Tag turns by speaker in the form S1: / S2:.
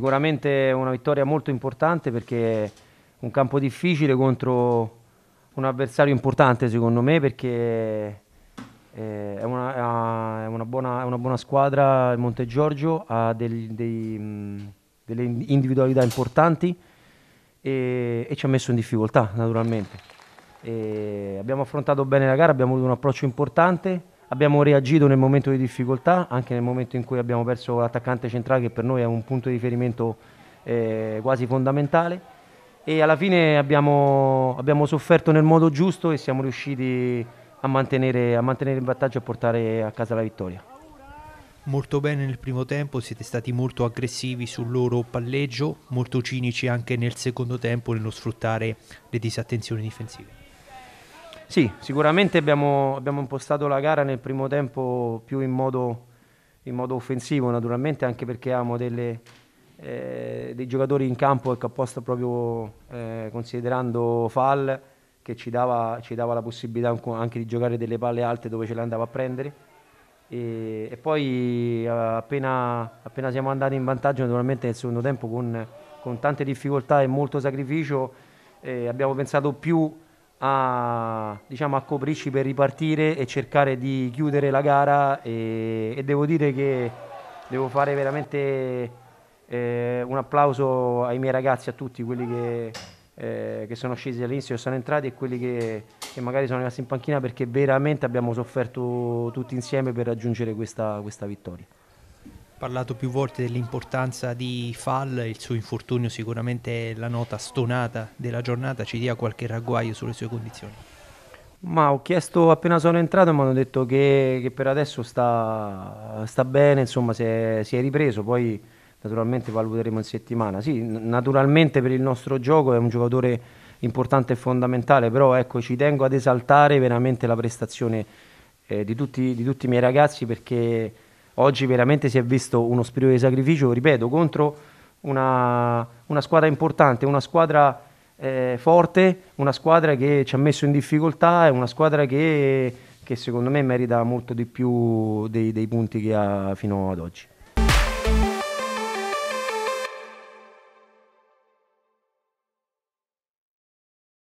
S1: Sicuramente una vittoria molto importante perché un campo difficile contro un avversario importante secondo me perché è una, è una, buona, è una buona, squadra il Monte Giorgio, ha del, dei, delle individualità importanti e, e, ci ha messo in difficoltà naturalmente. E abbiamo affrontato bene la gara, abbiamo avuto un approccio importante abbiamo reagito nel momento di difficoltà, anche nel momento in cui abbiamo perso l'attaccante centrale che per noi è un punto di riferimento eh, quasi fondamentale e alla fine abbiamo, abbiamo, sofferto nel modo giusto e siamo riusciti a mantenere, a mantenere il vantaggio e a portare a casa la vittoria.
S2: Molto bene nel primo tempo, siete stati molto aggressivi sul loro palleggio, molto cinici anche nel secondo tempo nello sfruttare le disattenzioni
S1: difensive. Sì, sicuramente abbiamo, abbiamo impostato la gara nel primo tempo più in modo, in modo offensivo, naturalmente, anche perché abbiamo delle, eh, dei giocatori in campo che apposta proprio eh, considerando Fall che ci dava, ci dava, la possibilità anche di giocare delle palle alte dove ce le andava a prendere. E, e poi eh, appena, appena, siamo andati in vantaggio, naturalmente nel secondo tempo con, con tante difficoltà e molto sacrificio, eh, abbiamo pensato più a, diciamo, a coprirci per ripartire e cercare di chiudere la gara e, e devo dire che devo fare veramente eh, un applauso ai miei ragazzi, a tutti quelli che, eh, che sono scesi all'inizio, che sono entrati e quelli che, che, magari sono rimasti in panchina perché veramente abbiamo sofferto tutti insieme per raggiungere questa, questa vittoria
S2: parlato più volte dell'importanza di Fall, il suo infortunio sicuramente è la nota stonata della giornata, ci dia qualche ragguaglio sulle sue condizioni?
S1: Ma ho chiesto appena sono entrato mi hanno detto che, che per adesso sta, sta bene, insomma si è, si è, ripreso, poi naturalmente valuteremo in settimana. Sì, naturalmente per il nostro gioco è un giocatore importante e fondamentale, però ecco, ci tengo ad esaltare veramente la prestazione eh, di, tutti, di tutti i miei ragazzi perché oggi veramente si è visto uno spirito di sacrificio, ripeto, contro una, una squadra importante, una squadra eh, forte, una squadra che ci ha messo in difficoltà, è una squadra che, che secondo me merita molto di più dei, dei punti che ha fino ad oggi.